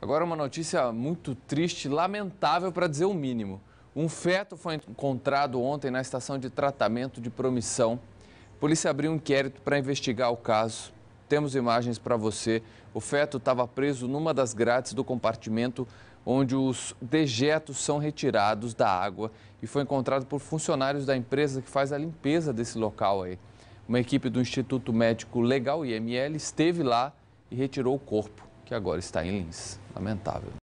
Agora, uma notícia muito triste, lamentável para dizer o mínimo. Um feto foi encontrado ontem na estação de tratamento de promissão. A polícia abriu um inquérito para investigar o caso. Temos imagens para você. O feto estava preso numa das grades do compartimento onde os dejetos são retirados da água e foi encontrado por funcionários da empresa que faz a limpeza desse local aí. Uma equipe do Instituto Médico Legal IML esteve lá e retirou o corpo que agora está em Lins. Lamentável.